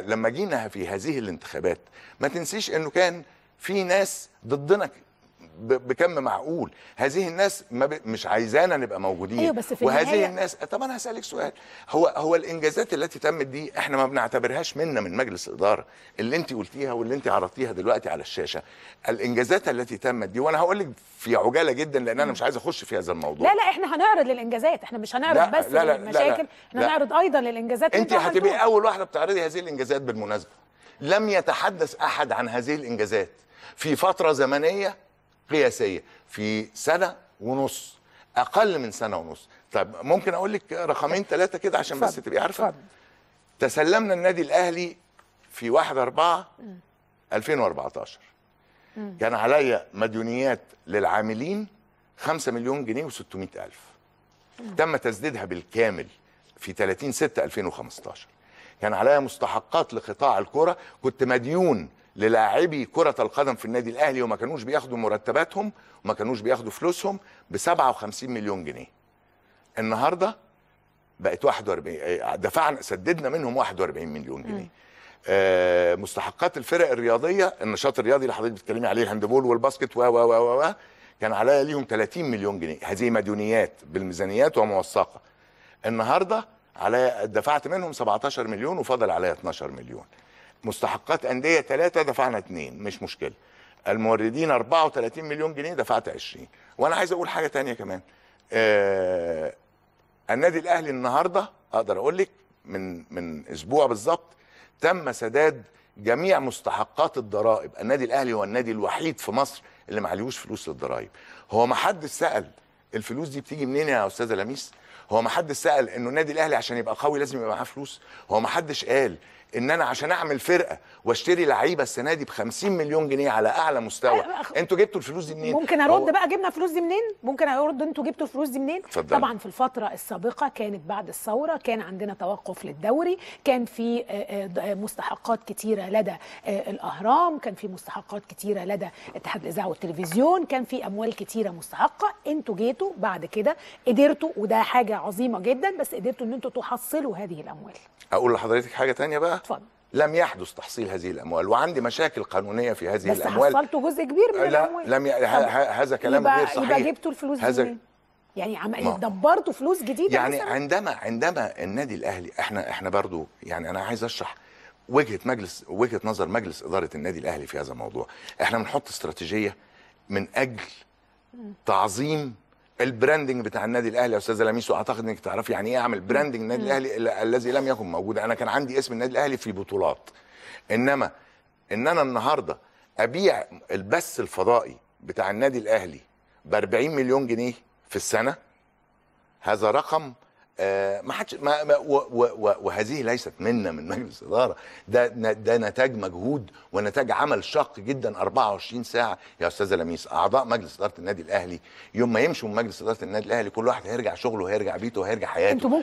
احنا لما جينا في هذه الانتخابات ما تنسيش انه كان في ناس ضدنا بكم معقول هذه الناس ما ب... مش عايزانا نبقى موجودين أيوة بس في وهذه النهاية... الناس طب انا هسالك سؤال هو هو الانجازات التي تمت دي احنا ما بنعتبرهاش منا من مجلس الاداره اللي انت قلتيها واللي انت عرضتيها دلوقتي على الشاشه الانجازات التي تمت دي وانا هقول لك في عجاله جدا لان انا مش عايز اخش في هذا الموضوع لا لا احنا هنعرض للانجازات احنا مش هنعرض لا بس لا لا للمشاكل لا لا احنا هنعرض ايضا للانجازات انت هتبقي اول واحده بتعرضي هذه الانجازات بالمناسبه لم يتحدث احد عن هذه الانجازات في فتره زمنيه قياسيه في سنه ونص اقل من سنه ونص طب ممكن اقول لك رقمين ثلاثه كده عشان بس تبقي عارفه تسلمنا النادي الاهلي في 1 4 2014 كان عليا مديونيات للعاملين 5 مليون جنيه و600 الف تم تسديدها بالكامل في 30 6 2015 كان عليا مستحقات لقطاع الكرة كنت مديون للاعبي كرة القدم في النادي الأهلي وما كانوش بياخدوا مرتباتهم وما كانوش بياخدوا فلوسهم ب 57 مليون جنيه. النهارده بقت 41 آه، دفعنا سددنا منهم 41 مليون جنيه. آه مستحقات الفرق الرياضية النشاط الرياضي اللي حضرتك بتتكلمي عليه الهاندبول والباسكت و و و و كان عليا ليهم 30 مليون جنيه هذه مديونيات بالميزانيات وموثقة. النهارده عليا دفعت منهم 17 مليون وفضل عليا 12 مليون. مستحقات انديه ثلاثه دفعنا اثنين مش مشكله الموردين 34 مليون جنيه دفعت 20 وانا عايز اقول حاجه ثانيه كمان آه النادي الاهلي النهارده اقدر اقول لك من من اسبوع بالظبط تم سداد جميع مستحقات الضرائب النادي الاهلي هو النادي الوحيد في مصر اللي ما عليهوش فلوس للضرائب هو ما حدش سال الفلوس دي بتيجي منين يا استاذه لميس هو ما حدش سال انه النادي الاهلي عشان يبقى قوي لازم يبقى معاه فلوس هو ما حدش قال ان انا عشان اعمل فرقه واشتري لعيبه السنه دي ب 50 مليون جنيه على اعلى مستوى أه، أه، أه. انتوا جبتوا الفلوس دي منين ممكن ارد هو... بقى جبنا الفلوس دي منين ممكن ارد انتوا جبتوا الفلوس دي منين فضل. طبعا في الفتره السابقه كانت بعد الثوره كان عندنا توقف للدوري كان في مستحقات كتيره لدى الاهرام كان في مستحقات كتيره لدى اتحاد الاذاعه والتلفزيون كان في اموال كتيره مستحقه انتوا جيتوا بعد كده قدرتوا وده حاجه حاجه عظيمه جدا بس قدرتوا ان انتوا تحصلوا هذه الاموال اقول لحضرتك حاجه تانية بقى اتفضل لم يحدث تحصيل هذه الاموال وعندي مشاكل قانونيه في هذه بس الاموال بس حصلتوا جزء كبير من لا الاموال لم ي... هذا كلام غير صحيح يبقى جبتوا الفلوس هذا دي يعني عم... دبرتوا فلوس جديده يعني مثلا؟ عندما عندما النادي الاهلي احنا احنا برضو يعني انا عايز اشرح وجهه مجلس وجهه نظر مجلس اداره النادي الاهلي في هذا الموضوع احنا بنحط استراتيجيه من اجل تعظيم البراندنج بتاع النادي الاهلي يا استاذه لميسو اعتقد انك تعرفي يعني ايه اعمل براندنج النادي الاهلي الذي لم يكن موجودا انا كان عندي اسم النادي الاهلي في بطولات انما ان انا النهارده ابيع البث الفضائي بتاع النادي الاهلي ب 40 مليون جنيه في السنه هذا رقم آه، ما حدش ما ما و و وهذه ليست منا من مجلس اداره ده ده نتاج مجهود ونتاج عمل شاق جدا 24 ساعه يا استاذه لميس اعضاء مجلس اداره النادي الاهلي يوم ما يمشوا من مجلس اداره النادي الاهلي كل واحد هيرجع شغله هيرجع بيته هيرجع حياته